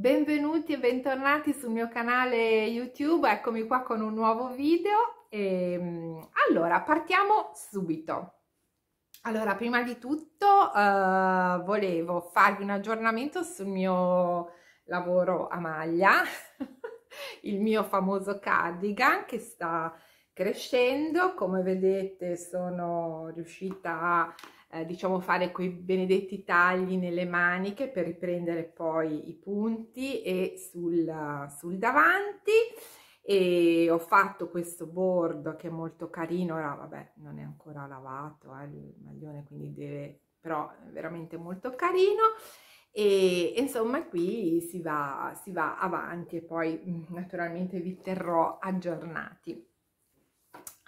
Benvenuti e bentornati sul mio canale YouTube, eccomi qua con un nuovo video. E, ehm, allora, partiamo subito. Allora, prima di tutto eh, volevo farvi un aggiornamento sul mio lavoro a maglia, il mio famoso cardigan che sta crescendo, come vedete sono riuscita a eh, diciamo fare quei benedetti tagli nelle maniche per riprendere poi i punti e sul, sul davanti e ho fatto questo bordo che è molto carino ora vabbè non è ancora lavato eh, il maglione quindi deve però è veramente molto carino e insomma qui si va, si va avanti e poi mm, naturalmente vi terrò aggiornati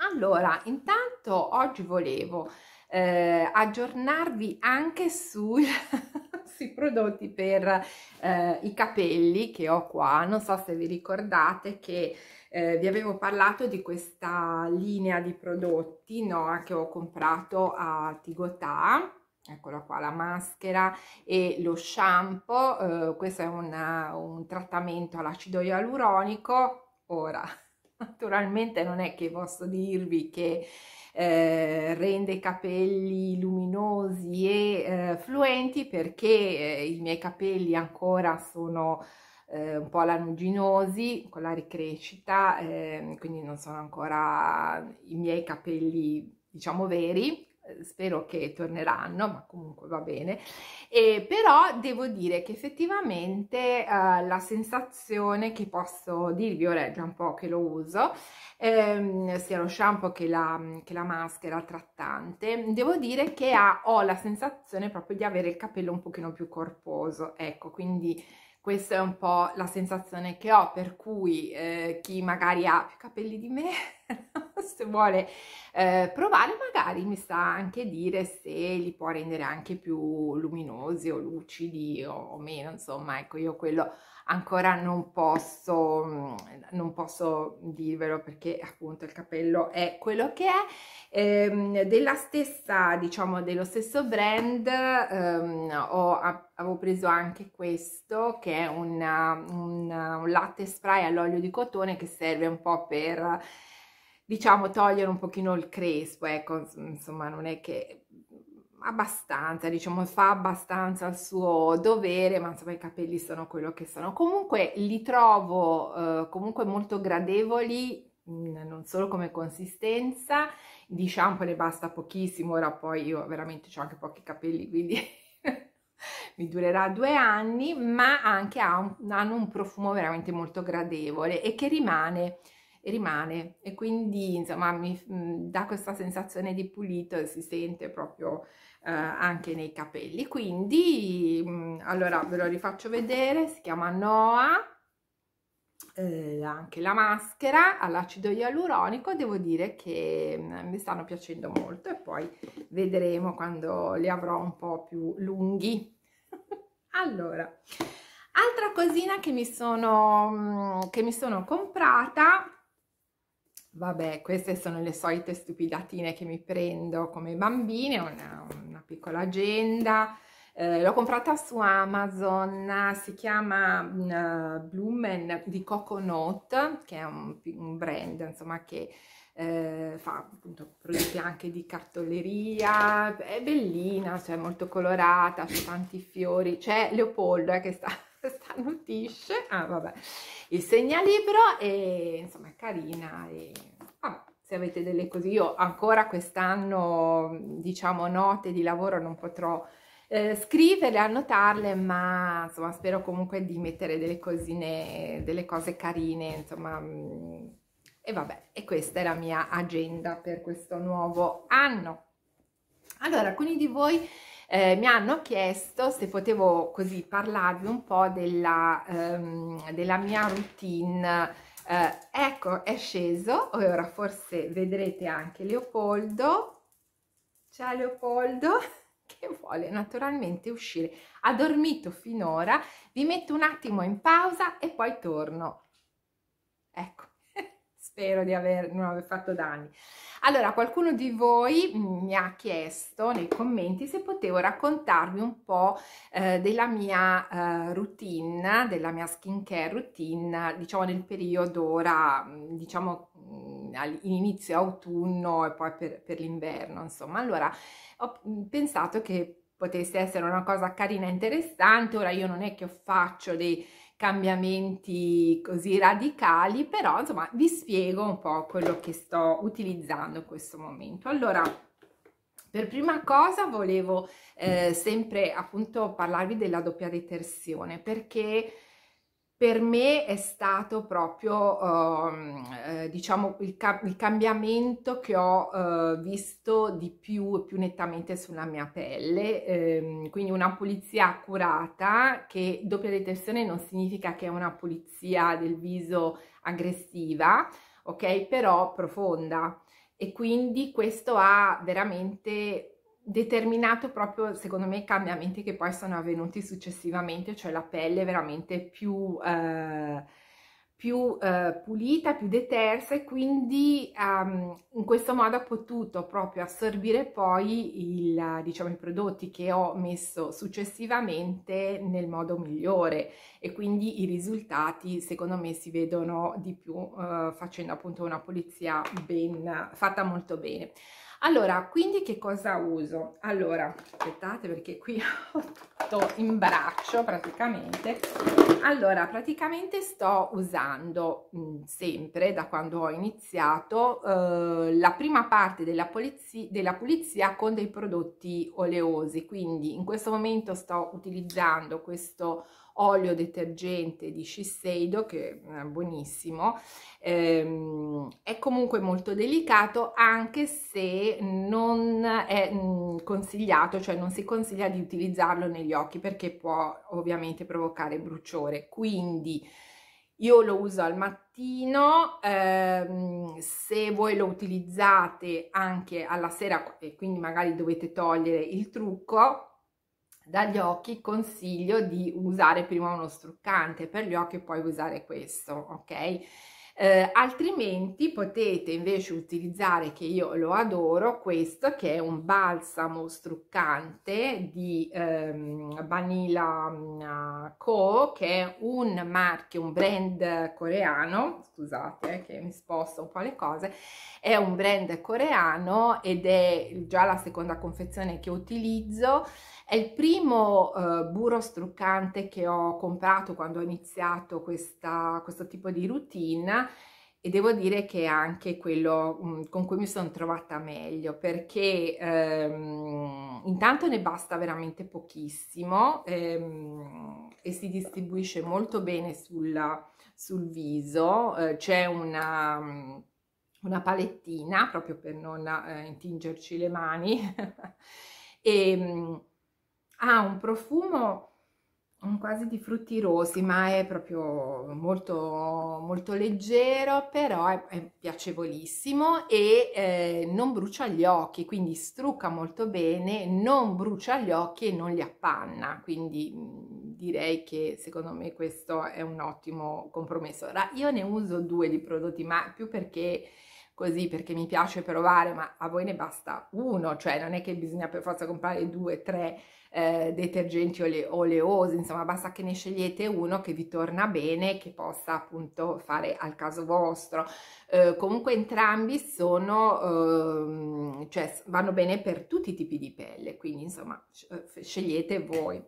allora intanto oggi volevo eh, aggiornarvi anche sul, sui prodotti per eh, i capelli che ho qua. Non so se vi ricordate che eh, vi avevo parlato di questa linea di prodotti no, che ho comprato a Tigotà eccola qua la maschera e lo shampoo eh, questo è una, un trattamento all'acido ialuronico ora naturalmente non è che posso dirvi che eh, rende i capelli luminosi e eh, fluenti perché eh, i miei capelli ancora sono eh, un po' lanuginosi con la ricrescita, eh, quindi non sono ancora i miei capelli diciamo veri eh, spero che torneranno, ma comunque va bene. E però devo dire che effettivamente eh, la sensazione che posso dirvi, ora è già un po' che lo uso, ehm, sia lo shampoo che la, che la, maschera trattante, devo dire che ha, ho la sensazione proprio di avere il capello un pochino più corposo, ecco, quindi questa è un po' la sensazione che ho, per cui eh, chi magari ha più capelli di me se vuole eh, provare magari mi sa anche dire se li può rendere anche più luminosi o lucidi o meno insomma ecco io quello ancora non posso mm, non posso dirvelo perché appunto il capello è quello che è ehm, della stessa diciamo dello stesso brand ehm, ho, avevo preso anche questo che è una, una, un latte spray all'olio di cotone che serve un po' per diciamo togliere un pochino il crespo, ecco, insomma non è che abbastanza, diciamo fa abbastanza il suo dovere, ma insomma i capelli sono quello che sono. Comunque li trovo eh, comunque molto gradevoli, non solo come consistenza, di shampoo ne basta pochissimo, ora poi io veramente ho anche pochi capelli, quindi mi durerà due anni, ma anche ha un, hanno un profumo veramente molto gradevole e che rimane rimane e quindi insomma mi mm, dà questa sensazione di pulito e si sente proprio eh, anche nei capelli quindi mm, allora ve lo rifaccio vedere si chiama Noa eh, anche la maschera all'acido ialuronico devo dire che mm, mi stanno piacendo molto e poi vedremo quando li avrò un po' più lunghi allora Altra cosina che mi sono, che mi sono comprata Vabbè, queste sono le solite stupidatine che mi prendo come bambine, una, una piccola agenda. Eh, l'ho comprata su Amazon, si chiama uh, mm, Blumen di Coconut, che è un, un brand insomma, che eh, fa appunto prodotti anche di cartoleria, è bellina, cioè molto colorata, ha tanti fiori, c'è Leopoldo eh, che sta starnutisce, ah vabbè, il segnalibro è insomma è carina e vabbè, se avete delle cose, io ancora quest'anno diciamo note di lavoro non potrò eh, scriverle, annotarle, ma insomma spero comunque di mettere delle cosine, delle cose carine, insomma mm, e vabbè, e questa è la mia agenda per questo nuovo anno. Allora, alcuni di voi eh, mi hanno chiesto se potevo così parlarvi un po' della, ehm, della mia routine. Eh, ecco, è sceso, ora forse vedrete anche Leopoldo. Ciao Leopoldo! che vuole naturalmente uscire. Ha dormito finora, vi metto un attimo in pausa e poi torno. Ecco, spero di aver, non aver fatto danni. Allora, qualcuno di voi mi ha chiesto nei commenti se potevo raccontarvi un po' eh, della mia eh, routine, della mia skincare routine, diciamo nel periodo ora, diciamo inizio autunno e poi per, per l'inverno, insomma. Allora, ho pensato che potesse essere una cosa carina e interessante, ora io non è che faccio dei cambiamenti così radicali, però insomma vi spiego un po' quello che sto utilizzando in questo momento. Allora, per prima cosa volevo eh, sempre appunto parlarvi della doppia detersione perché per me è stato proprio, ehm, eh, diciamo, il, ca il, cambiamento che ho eh, visto di più, e più nettamente sulla mia pelle, eh, quindi una pulizia accurata che doppia detenzione non significa che è una pulizia del viso aggressiva, ok? Però profonda e quindi questo ha veramente determinato proprio secondo me i cambiamenti che poi sono avvenuti successivamente, cioè la pelle veramente più, eh, più eh, pulita, più detersa e quindi ehm, in questo modo ha potuto proprio assorbire poi il, diciamo, i prodotti che ho messo successivamente nel modo migliore e quindi i risultati secondo me si vedono di più eh, facendo appunto una pulizia ben fatta molto bene. Allora, quindi che cosa uso? Allora, aspettate perché qui ho tutto in braccio praticamente. Allora, praticamente sto usando mh, mm, sempre, da quando ho iniziato, eh, la prima parte della della pulizia con dei prodotti oleosi. Quindi in questo momento sto utilizzando questo olio detergente di Shiseido che è buonissimo ehm, è comunque molto delicato anche se non è mm, consigliato cioè non si consiglia di utilizzarlo negli occhi perché può ovviamente provocare bruciore quindi io lo uso al mattino, ehm, se voi lo utilizzate anche alla sera e quindi magari dovete togliere il trucco, dagli occhi consiglio di usare prima uno struccante per gli occhi e poi usare questo, ok? Eh, altrimenti potete invece utilizzare, che io lo adoro, questo che è un balsamo struccante di ehm, Vanilla mm, ah, Co, che è un marchio, un brand coreano, scusate eh, che mi sposto un po' le cose, è un brand coreano ed è già la seconda confezione che utilizzo è il primo eh, burro struccante che ho comprato quando ho iniziato questa, questo tipo di routine e devo dire che è anche quello mh, mm, con cui mi sono trovata meglio perché ehm, intanto ne basta veramente pochissimo ehm, e si distribuisce molto bene sulla, sul viso, eh, c'è una, mm, una, palettina proprio per non eh, intingerci le mani e mm, ha un profumo quasi di frutti rosi, ma è proprio molto, molto leggero, però è, è piacevolissimo e eh, non brucia gli occhi, quindi strucca molto bene, non brucia gli occhi e non li appanna, quindi mm, direi che secondo me questo è un ottimo compromesso. Ora, io ne uso due di prodotti, ma più perché così perché mi piace provare, ma a voi ne basta uno, cioè non è che bisogna per forza comprare due, tre eh, detergenti ole oleosi, insomma basta che ne scegliete uno che vi torna bene, che possa appunto fare al caso vostro. Eh, comunque entrambi sono, eh, cioè vanno bene per tutti i tipi di pelle, quindi insomma eh, scegliete voi.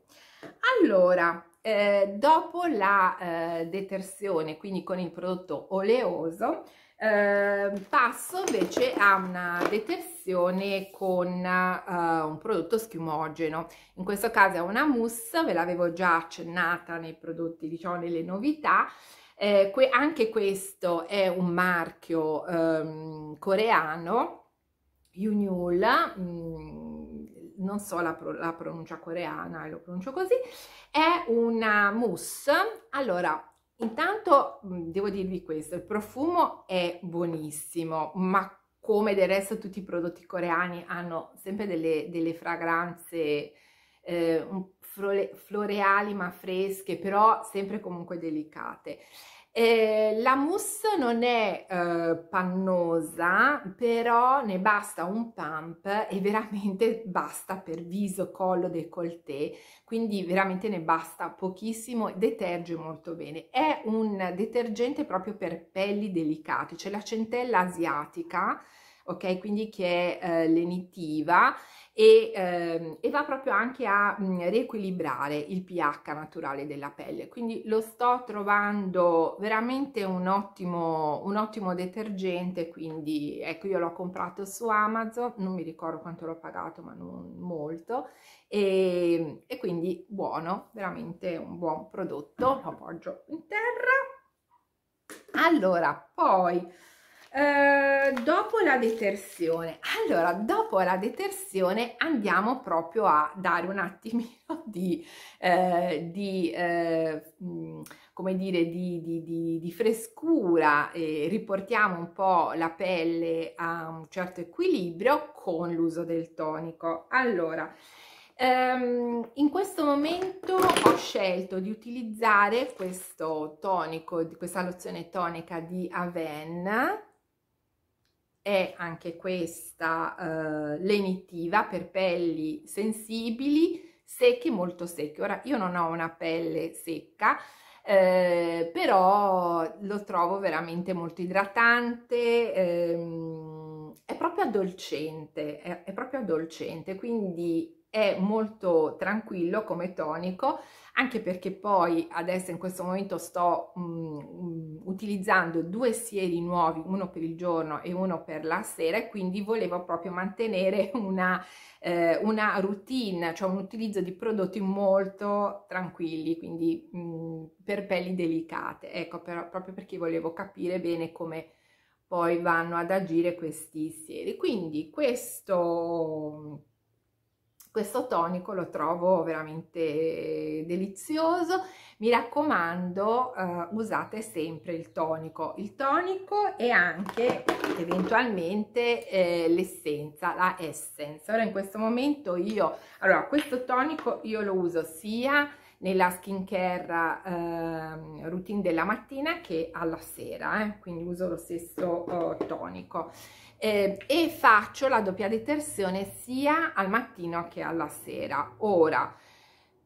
Allora, eh, dopo la eh, detersione, quindi con il prodotto oleoso, Ehm, passo invece a una detersione con eh, un prodotto schiumogeno in questo caso è una mousse ve l'avevo già accennata nei prodotti diciamo nelle novità eh, que anche questo è un marchio ehm, coreano Yunul, mm, non so la, pro la pronuncia coreana, lo pronuncio così, è una mousse, allora Intanto devo dirvi questo, il profumo è buonissimo, ma come del resto tutti i prodotti coreani hanno sempre delle, delle fragranze eh, floreali ma fresche, però sempre comunque delicate. Eh, la mousse non è eh, pannosa, però ne basta un pump e veramente basta per viso, collo, décolleté, quindi veramente ne basta pochissimo, deterge molto bene. È un detergente proprio per pelli delicate, c'è cioè la centella asiatica, ok? Quindi che è eh, lenitiva e, eh, e, va proprio anche a mh, riequilibrare il pH naturale della pelle. Quindi lo sto trovando veramente un ottimo, un ottimo detergente, quindi ecco io l'ho comprato su Amazon, non mi ricordo quanto l'ho pagato ma non molto e, ehm, e quindi buono, veramente un buon prodotto, lo ah. appoggio in terra. Allora, poi eh, dopo la detersione, allora dopo la detersione andiamo proprio a dare un attimino di, eh, di eh, come dire, di, di, di frescura, riportiamo un po' la pelle a un certo equilibrio con l'uso del tonico. Allora, Um, in questo momento ho scelto di utilizzare questo tonico, questa lozione tonica di Aven è anche questa eh, lenitiva per pelli sensibili, secche, molto secche. Ora io non ho una pelle secca, eh, però lo trovo veramente molto idratante, ehm, è proprio addolcente, è, è proprio addolcente, quindi è molto tranquillo come tonico, anche perché poi adesso in questo momento sto mh, mm, mm, utilizzando due sieri nuovi, uno per il giorno e uno per la sera e quindi volevo proprio mantenere una, eh, una routine, cioè un utilizzo di prodotti molto tranquilli, quindi mh, mm, per pelli delicate, ecco però, proprio perché volevo capire bene come poi vanno ad agire questi sieri. Quindi questo questo tonico lo trovo veramente delizioso mi raccomando eh, usate sempre il tonico il tonico e anche eventualmente eh, l'essenza la essence ora in questo momento io allora questo tonico io lo uso sia nella skincare eh, routine della mattina che alla sera eh, quindi uso lo stesso eh, tonico eh, e faccio la doppia detersione sia al mattino che alla sera. Ora,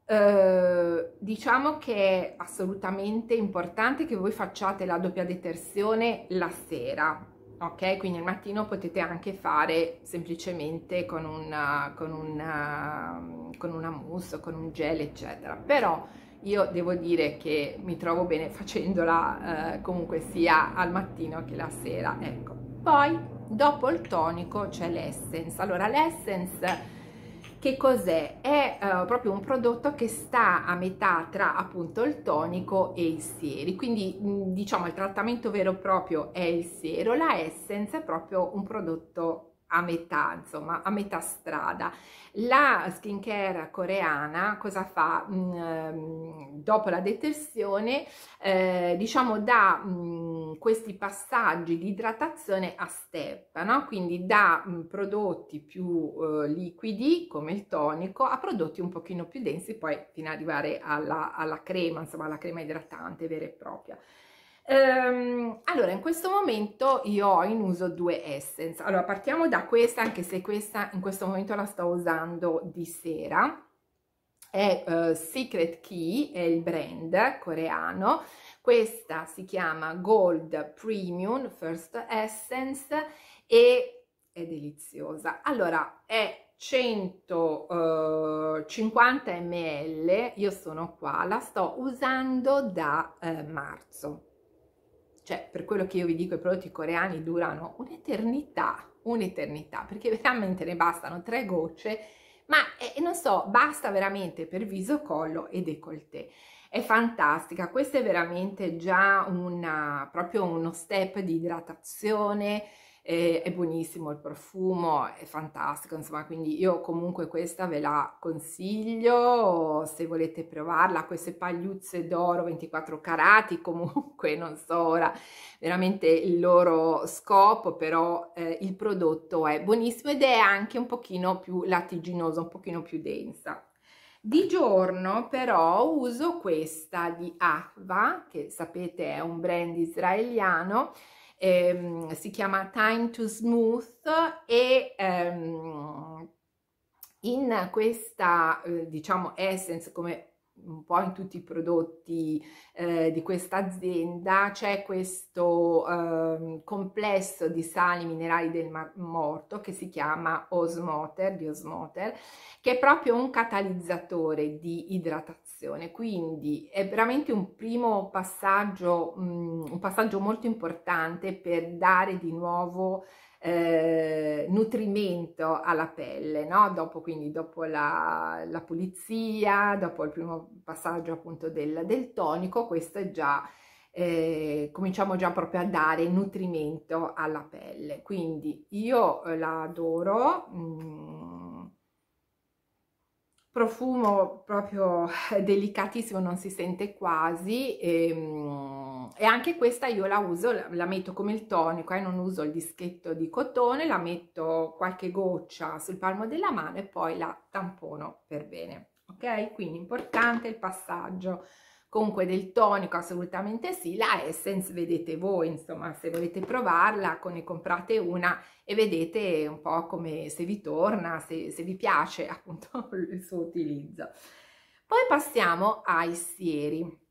eh, diciamo che è assolutamente importante che voi facciate la doppia detersione la sera, ok? Quindi al mattino potete anche fare semplicemente con, una, con, una, con una mousse, con un gel, eccetera. Però io devo dire che mi trovo bene facendola eh, comunque sia al mattino che la sera, ecco. Poi Dopo il tonico c'è l'essence. Allora, l'essence che cos'è? È, uh, proprio un prodotto che sta a metà tra appunto il tonico e il siero. Quindi diciamo il trattamento vero e proprio è il siero, la essence è proprio un prodotto a metà, insomma, a metà strada. La skincare coreana cosa fa? Mm, ehm, dopo la detersione, eh, diciamo, dà mm, questi passaggi di idratazione a step, no? quindi da mm, prodotti più eh, liquidi come il tonico a prodotti un pochino più densi, poi fino ad arrivare alla, alla crema, insomma, alla crema idratante vera e propria. Ehm, allora, in questo momento io ho in uso due Essence. Allora, partiamo da questa, anche se questa in questo momento la sto usando di sera. È uh, Secret Key, è il brand coreano. Questa si chiama Gold Premium First Essence e è deliziosa. Allora, è 150 eh, ml, io sono qua, la sto usando da eh, marzo cioè per quello che io vi dico i prodotti coreani durano un'eternità, un'eternità, perché veramente ne bastano tre gocce, ma eh, non so, basta veramente per viso, collo e décolleté. È fantastica, questo è veramente già una, proprio uno step di idratazione, è buonissimo il profumo, è fantastico, insomma, quindi io comunque questa ve la consiglio se volete provarla, queste pagliuzze d'oro 24 carati, comunque non so ora veramente il loro scopo, però eh, il prodotto è buonissimo ed è anche un pochino più lattiginoso, un pochino più densa. Di giorno però uso questa di Ahva, che sapete è un brand israeliano, ehm, si chiama Time to Smooth e ehm, in questa eh, diciamo essence come un po' in tutti i prodotti eh, di questa azienda c'è questo eh, complesso di sali minerali del morto che si chiama Osmoter, di Osmoter, che è proprio un catalizzatore di idratazione relazione, quindi è veramente un primo passaggio, un passaggio molto importante per dare di nuovo eh, nutrimento alla pelle, no? dopo, quindi, dopo la, la, pulizia, dopo il primo passaggio appunto del, del tonico, questo è già, eh, cominciamo già proprio a dare nutrimento alla pelle, quindi io eh, la adoro, mh, profumo proprio delicatissimo, non si sente quasi e, ehm, e anche questa io la uso, la, la metto come il tonico, eh, non uso il dischetto di cotone, la metto qualche goccia sul palmo della mano e poi la tampono per bene, ok? Quindi importante il passaggio comunque del tonico assolutamente sì, la Essence vedete voi, insomma se volete provarla ne comprate una e vedete un po' come se vi torna, se, se vi piace appunto il suo utilizzo. Poi passiamo ai sieri.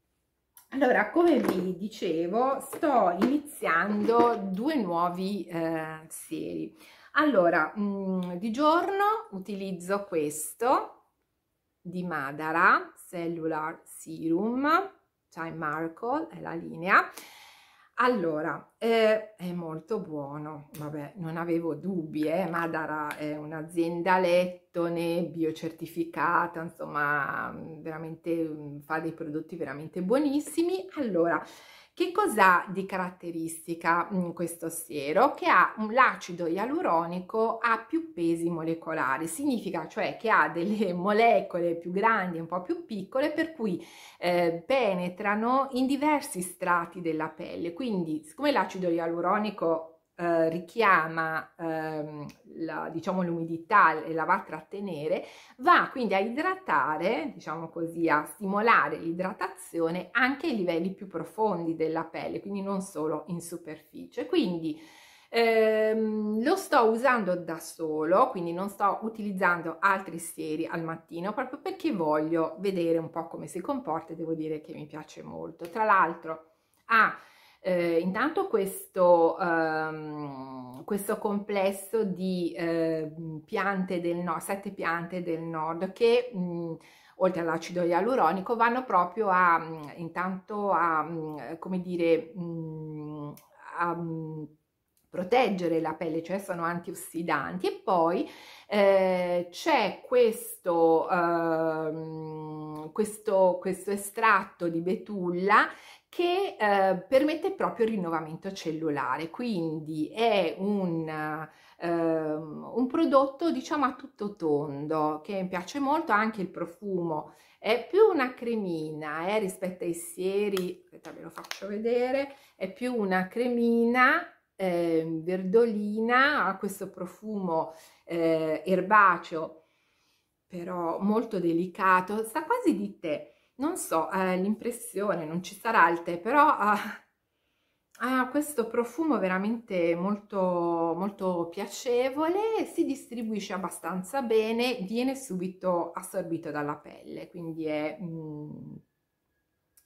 Allora, come vi dicevo, sto iniziando due nuovi eh, sieri. Allora, mh, mm, di giorno utilizzo questo di Madara, Cellular Serum, cioè Marcol è la linea. Allora, eh, è molto buono, vabbè, non avevo dubbi, eh, Madara è eh, un'azienda lettone, biocertificata, insomma, veramente fa dei prodotti veramente buonissimi. Allora, che cos'ha di caratteristica mm, questo siero? Che ha un l'acido ialuronico a più pesi molecolari, significa cioè che ha delle molecole più grandi, un po' più piccole, per cui eh, penetrano in diversi strati della pelle. Quindi, siccome l'acido ialuronico eh, richiama ehm, la, diciamo, l'umidità e la va a trattenere, va quindi a idratare, diciamo così, a stimolare l'idratazione anche ai livelli più profondi della pelle, quindi non solo in superficie. Quindi ehm, lo sto usando da solo, quindi non sto utilizzando altri sieri al mattino proprio perché voglio vedere un po' come si comporta e devo dire che mi piace molto. Tra l'altro ha ah, eh, intanto questo, ehm, questo, complesso di eh, piante del nord, sette piante del nord che mh, oltre all'acido ialuronico vanno proprio a, mh, intanto a, mh, come dire, a proteggere la pelle, cioè sono antiossidanti e poi eh, c'è questo, eh, questo, questo, estratto di betulla che eh, permette proprio il rinnovamento cellulare, quindi è un, eh, un, prodotto diciamo a tutto tondo che mi piace molto, anche il profumo è più una cremina eh, rispetto ai sieri, aspetta ve lo faccio vedere, è più una cremina ehm, verdolina, ha questo profumo eh, erbaceo però molto delicato, sta quasi di tè non so, eh, l'impressione, non ci sarà il tè, però ha, ha, questo profumo veramente molto, molto piacevole, si distribuisce abbastanza bene, viene subito assorbito dalla pelle, quindi è... Mm,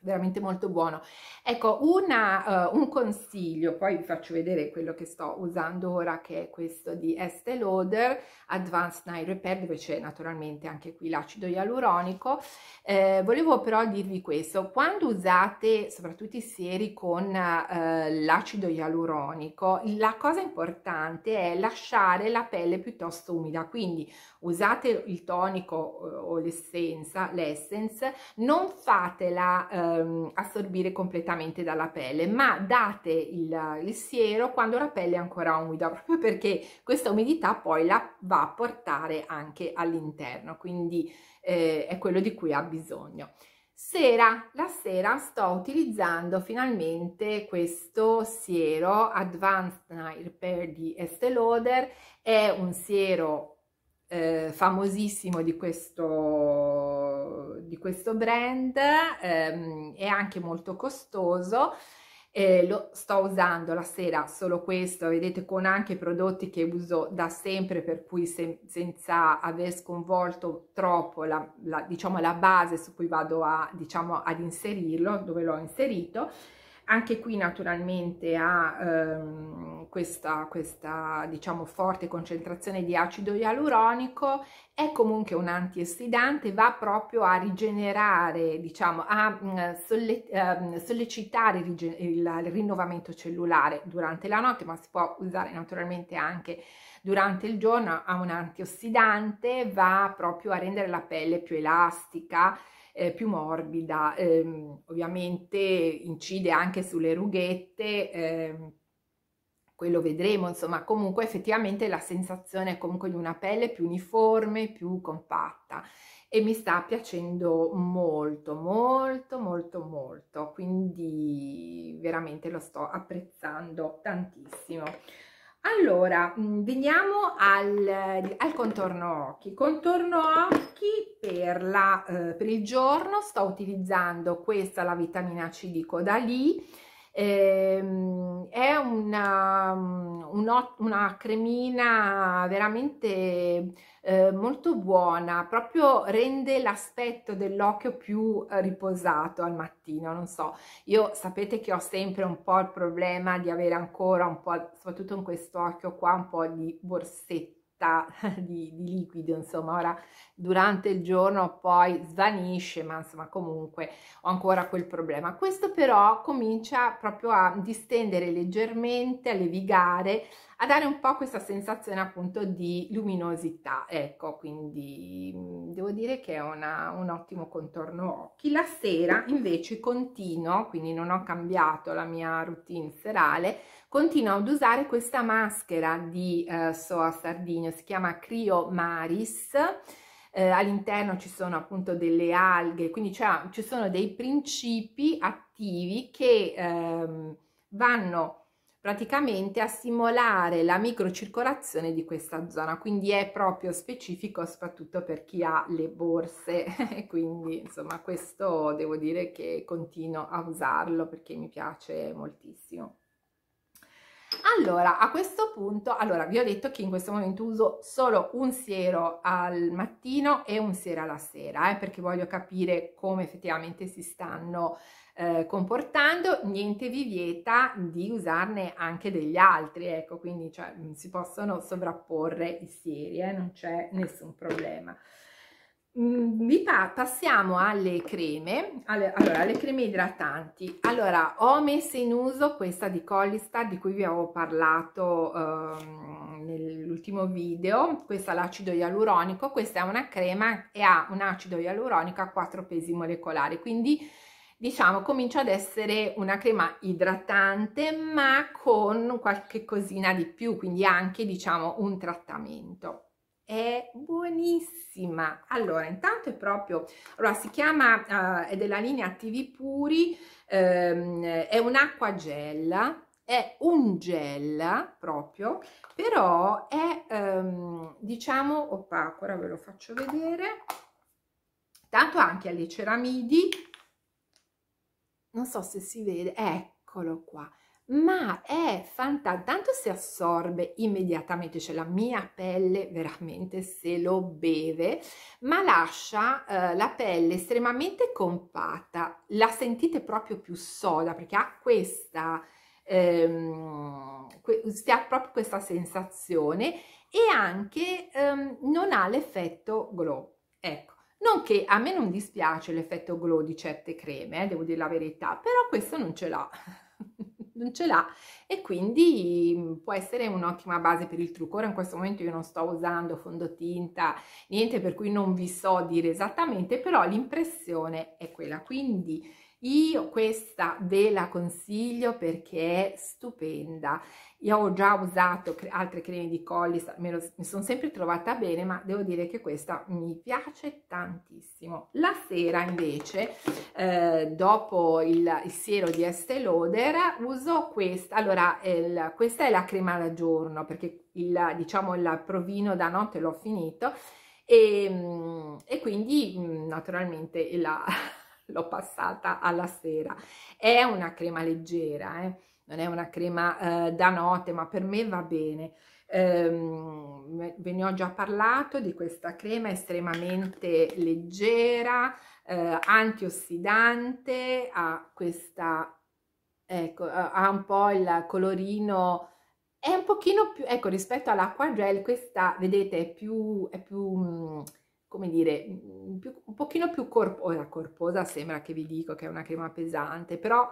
veramente molto buono. Ecco, una, uh, un consiglio, poi vi faccio vedere quello che sto usando ora, che è questo di Estee Lauder Advanced Night Repair, dove c'è naturalmente anche qui l'acido ialuronico. Eh, volevo però dirvi questo, quando usate soprattutto i seri con uh, l'acido ialuronico, la cosa importante è lasciare la pelle piuttosto umida, quindi usate il tonico uh, o l'essenza, l'essence, non fatela ehm, assorbire completamente dalla pelle, ma date il, il siero quando la pelle è ancora umida, proprio perché questa umidità poi la va a portare anche all'interno, quindi eh, è quello di cui ha bisogno. Sera, la sera sto utilizzando finalmente questo siero Advanced Night Repair di Estée Lauder, è un siero eh, famosissimo di questo, di questo brand, ehm, è anche molto costoso. Eh, lo sto usando la sera solo questo, vedete con anche prodotti che uso da sempre per cui se, senza aver sconvolto troppo la, la, diciamo, la base su cui vado a, diciamo, ad inserirlo, dove l'ho inserito anche qui naturalmente ha ehm, questa, questa diciamo, forte concentrazione di acido ialuronico, è comunque un antiossidante, va proprio a rigenerare, diciamo, a mm, solle ehm, sollecitare il, il, rinnovamento cellulare durante la notte, ma si può usare naturalmente anche durante il giorno, ha un antiossidante, va proprio a rendere la pelle più elastica, eh, più morbida. Eh, ovviamente incide anche sulle rughette, eh, quello vedremo, insomma, comunque effettivamente la sensazione è comunque di una pelle più uniforme, più compatta e mi sta piacendo molto, molto, molto, molto, quindi veramente lo sto apprezzando tantissimo. Allora, mm, veniamo al, eh, al, contorno occhi. Contorno occhi per, la, eh, per, il giorno sto utilizzando questa, la vitamina C di Codalì, Ehm, è una, mm, un, una, cremina veramente eh, molto buona, proprio rende l'aspetto dell'occhio più eh, riposato al mattino, non so, io sapete che ho sempre un po' il problema di avere ancora un po', soprattutto in questo occhio qua, un po' di borsetto quantità di, di liquido, insomma, ora durante il giorno poi svanisce, ma insomma comunque ho ancora quel problema. Questo però comincia proprio a distendere leggermente, a levigare, a dare un po' questa sensazione appunto di luminosità. Ecco, quindi devo dire che è una, un ottimo contorno occhi. La sera invece continuo, quindi non ho cambiato la mia routine serale, Continuo ad usare questa maschera di eh, Soa Sardinio, si chiama Crio Maris, eh, all'interno ci sono appunto delle alghe, quindi cioè, ci sono dei principi attivi che ehm, vanno praticamente a stimolare la microcircolazione di questa zona, quindi è proprio specifico soprattutto per chi ha le borse, quindi insomma questo devo dire che continuo a usarlo perché mi piace moltissimo. Allora, a questo punto, allora, vi ho detto che in questo momento uso solo un siero al mattino e un siero alla sera, eh, perché voglio capire come effettivamente si stanno eh, comportando, niente vi vieta di usarne anche degli altri, ecco, quindi cioè, si possono sovrapporre i sieri, eh, non c'è nessun problema vi mm, passiamo alle creme, alle, allora alle creme idratanti. Allora, ho messo in uso questa di Collista di cui vi avevo parlato ehm, nell'ultimo video, questa è l'acido ialuronico, questa è una crema e ha un acido ialuronico a 4 pesi molecolari, quindi diciamo comincia ad essere una crema idratante ma con qualche cosina di più, quindi anche diciamo un trattamento è buonissima. Allora, intanto è proprio, allora si chiama, uh, è della linea TV Puri, um, è un'acqua gel, è un gel proprio, però è, um, diciamo, opaco, ora ve lo faccio vedere, tanto anche alle ceramidi, non so se si vede, eccolo qua, ma è fantastico, tanto si assorbe immediatamente, cioè la mia pelle veramente se lo beve, ma lascia eh, la pelle estremamente compatta, la sentite proprio più soda perché ha questa, ehm, ha proprio questa sensazione e anche ehm, non ha l'effetto glow, ecco. Non che a me non dispiace l'effetto glow di certe creme, eh, devo dire la verità, però questo non ce l'ha non ce l'ha e quindi mm, può essere un'ottima base per il trucco. Ora in questo momento io non sto usando fondotinta, niente per cui non vi so dire esattamente, però l'impressione è quella. Quindi io questa ve la consiglio perché è stupenda. Io ho già usato cre altre creme di Collis, mi sono sempre trovata bene, ma devo dire che questa mi piace tantissimo. La sera invece, eh, dopo il, il, siero di Estée Lauder, uso questa. Allora, il, questa è la crema da giorno, perché il, diciamo il provino da notte l'ho finito, e, mm, e quindi mm, naturalmente la l'ho passata alla sera. È una crema leggera, eh? non è una crema eh, da notte, ma per me va bene. Ehm, ve ne ho già parlato di questa crema estremamente leggera, eh, antiossidante, ha questa, ecco, ha un po' il colorino è un pochino più, ecco, rispetto all'acqua gel, questa, vedete, è più, è più mm, come dire, un pochino più corpo, corposa sembra che vi dico che è una crema pesante, però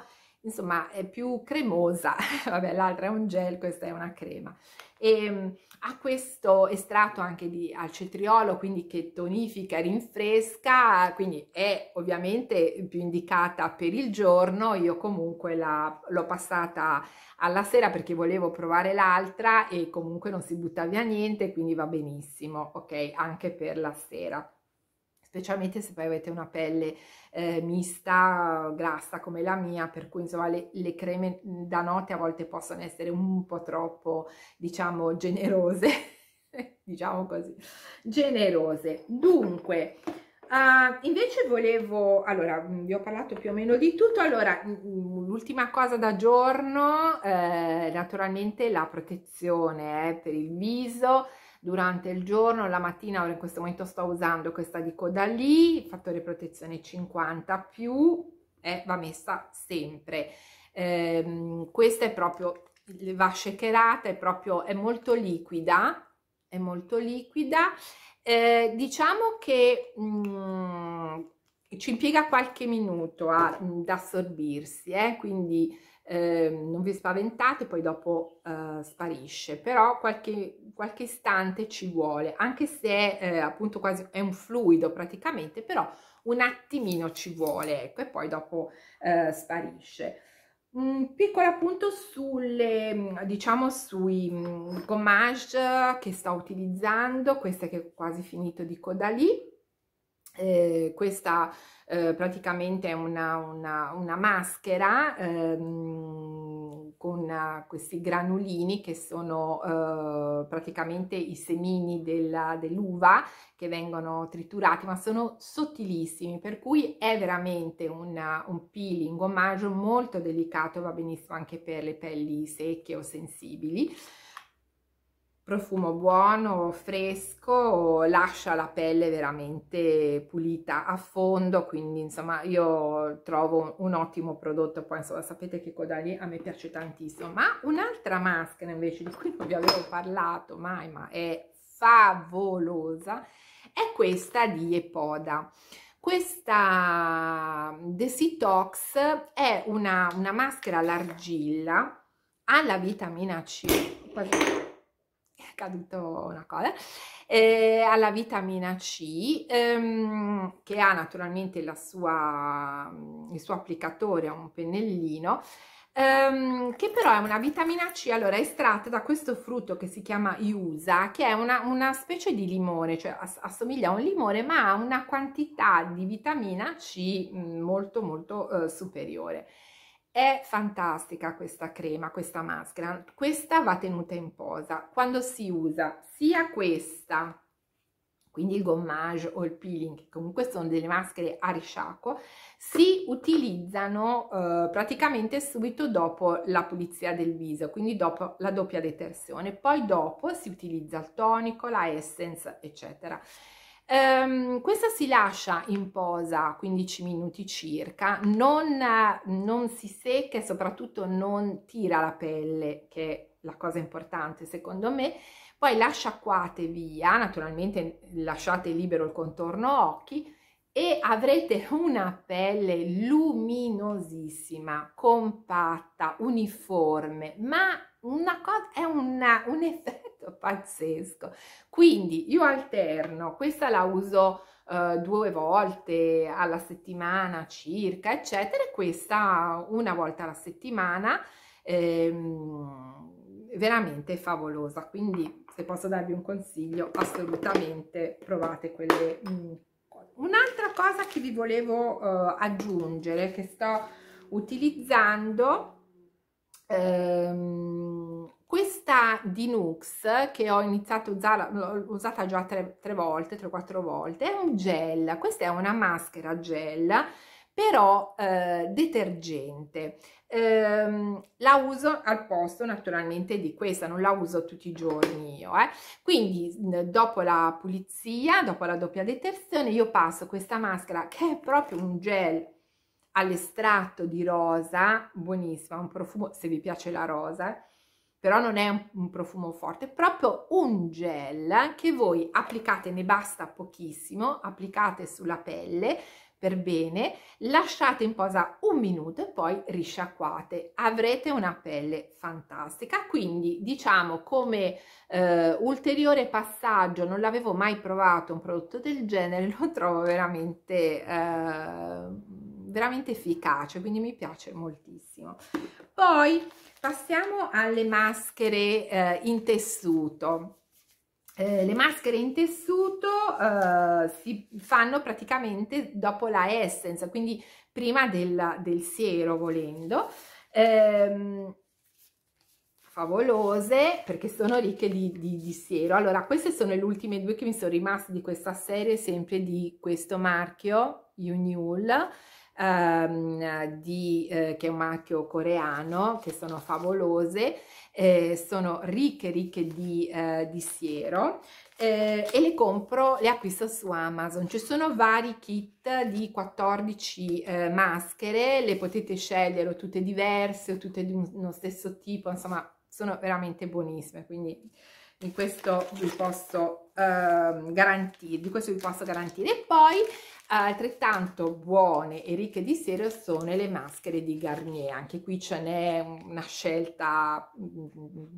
insomma è più cremosa, vabbè l'altra è un gel, questa è una crema. E ehm, ha questo estratto anche di acetriolo, quindi che tonifica, rinfresca, quindi è ovviamente più indicata per il giorno, io comunque l'ho passata alla sera perché volevo provare l'altra e comunque non si butta via niente, quindi va benissimo, ok, anche per la sera specialmente se poi avete una pelle eh, mista, grassa come la mia, per cui insomma le, le, creme mm, da notte a volte possono essere un po' troppo, diciamo, generose, diciamo così, generose. Dunque, Uh, invece volevo, allora mm, vi ho parlato più o meno di tutto, allora mm, mm, l'ultima cosa da giorno, eh, naturalmente la protezione eh, per il viso durante il giorno, la mattina, ora in questo momento sto usando questa di Codalì, fattore protezione 50+, più, eh, va messa sempre, ehm, questa è proprio, va shakerata, è proprio, è molto liquida, è molto liquida eh, diciamo che mh, mm, ci impiega qualche minuto ad mm, assorbirsi, eh? quindi eh, non vi spaventate, poi dopo eh, sparisce, però qualche, qualche, istante ci vuole, anche se eh, appunto quasi è un fluido praticamente, però un attimino ci vuole, ecco, e poi dopo eh, sparisce un piccolo appunto sulle, diciamo, sui gommage mm, che sto utilizzando, questa che ho quasi finito di coda lì. Eh, questa eh, praticamente è una, una, una maschera ehm, con eh, questi granulini che sono eh, praticamente i semini dell'uva che vengono triturati, ma sono sottilissimi, per cui è veramente una, un peeling, un omaggio molto delicato, va benissimo anche per le pelli secche o sensibili profumo buono, fresco, lascia la pelle veramente pulita a fondo, quindi insomma io trovo un ottimo prodotto, poi insomma sapete che Codali a me piace tantissimo, ma un'altra maschera invece di cui non vi avevo parlato mai, ma è favolosa, è questa di Epoda. Questa Desitox è una, una maschera all'argilla, alla vitamina C, caduto una cosa, eh, alla vitamina C, ehm, che ha naturalmente sua, mm, il suo applicatore, un pennellino, ehm, che però è una vitamina C, allora, estratta da questo frutto che si chiama Iusa, che è una, una specie di limone, cioè assomiglia a un limone, ma ha una quantità di vitamina C mm, molto molto eh, superiore. È fantastica questa crema, questa maschera. Questa va tenuta in posa. Quando si usa sia questa, quindi il gommage o il peeling, che comunque sono delle maschere a risciacquo, si utilizzano eh, praticamente subito dopo la pulizia del viso, quindi dopo la doppia detersione. Poi dopo si utilizza il tonico, la essence, eccetera. Um, questa si lascia in posa 15 minuti circa, non, non si secca e soprattutto non tira la pelle, che è la cosa importante secondo me. Poi lascia acquate via, naturalmente lasciate libero il contorno occhi e avrete una pelle luminosissima, compatta, uniforme, ma una cosa, è una, un effetto pazzesco. Quindi io alterno, questa la uso eh, due volte alla settimana circa, eccetera, e questa una volta alla settimana. Ehm, veramente favolosa quindi se posso darvi un consiglio assolutamente provate quelle mm. un'altra cosa che vi volevo eh, aggiungere che sto utilizzando ehm, questa di Nux che ho iniziato a usare, l'ho usata già tre, tre volte, tre o quattro volte, è un gel, questa è una maschera gel però eh, detergente. Eh, la uso al posto naturalmente di questa, non la uso tutti i giorni io. Eh. Quindi dopo la pulizia, dopo la doppia detersione, io passo questa maschera che è proprio un gel all'estratto di rosa, buonissima, un profumo se vi piace la rosa, però non è un, un profumo forte, proprio un gel che voi applicate, ne basta pochissimo, applicate sulla pelle per bene, lasciate in posa un minuto e poi risciacquate. Avrete una pelle fantastica, quindi diciamo come eh, ulteriore passaggio, non l'avevo mai provato un prodotto del genere, lo trovo veramente... Eh, veramente efficace, quindi mi piace moltissimo. Poi passiamo alle maschere eh, in tessuto. Eh, le maschere in tessuto eh, si fanno praticamente dopo la essence, quindi prima del, del siero volendo. Ehm, favolose perché sono ricche di, di, di, siero. Allora, queste sono le ultime due che mi sono rimaste di questa serie, sempre di questo marchio, Unul ehm, di, eh, che è un marchio coreano, che sono favolose, eh, sono ricche ricche di, eh, di siero eh, e le compro, le acquisto su Amazon. Ci sono vari kit di 14 eh, maschere, le potete scegliere tutte diverse o tutte di uno stesso tipo, insomma sono veramente buonissime, quindi di questo vi posso eh, garantire di questo vi posso garantire e poi Altrettanto buone e ricche di sera sono le maschere di Garnier, anche qui ce n'è una scelta mm, mm, mm,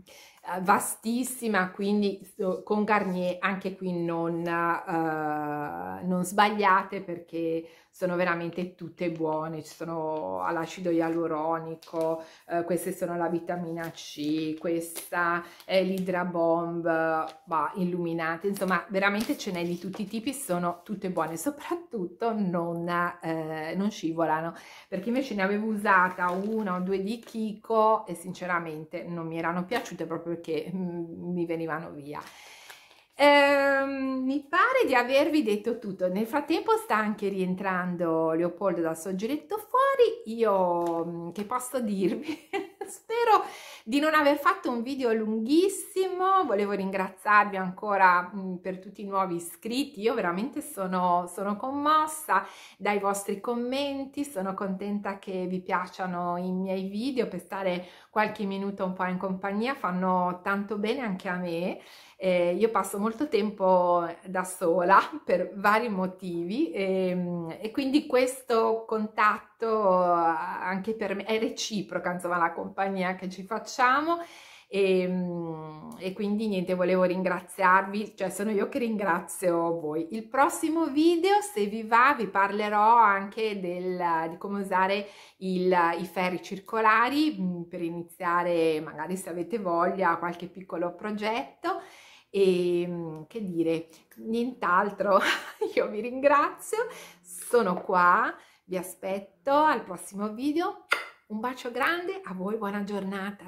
vastissima, quindi con Garnier anche qui non, uh, non, sbagliate perché sono veramente tutte buone, ci sono all'acido ialuronico, uh, queste sono la vitamina C, questa è l'Hydra Bomb, bah, illuminate, insomma veramente ce n'è di tutti i tipi, sono tutte buone, soprattutto non, uh, non scivolano, perché invece ne avevo usata una o due di Kiko e sinceramente non mi erano piaciute proprio perché mm, mi venivano via. Eh, mi pare di avervi detto tutto. Nel frattempo sta anche rientrando Leopoldo dal suo giretto fuori. Io mm, che posso dirvi? Spero di non aver fatto un video lunghissimo, volevo ringraziarvi ancora mh, mm, per tutti i nuovi iscritti, io veramente sono, sono commossa dai vostri commenti, sono contenta che vi piacciono i miei video per stare qualche minuto un po' in compagnia, fanno tanto bene anche a me. Eh, io passo molto tempo eh, da sola per vari motivi e, ehm, e quindi questo contatto fatto eh, anche per me, è reciproca insomma la compagnia che ci facciamo e, ehm, e, quindi niente volevo ringraziarvi cioè sono io che ringrazio voi il prossimo video se vi va vi parlerò anche del, di come usare il, i ferri circolari mm, per iniziare magari se avete voglia qualche piccolo progetto e ehm, che dire nient'altro io vi ringrazio sono qua vi aspetto al prossimo video. Un bacio grande, a voi buona giornata.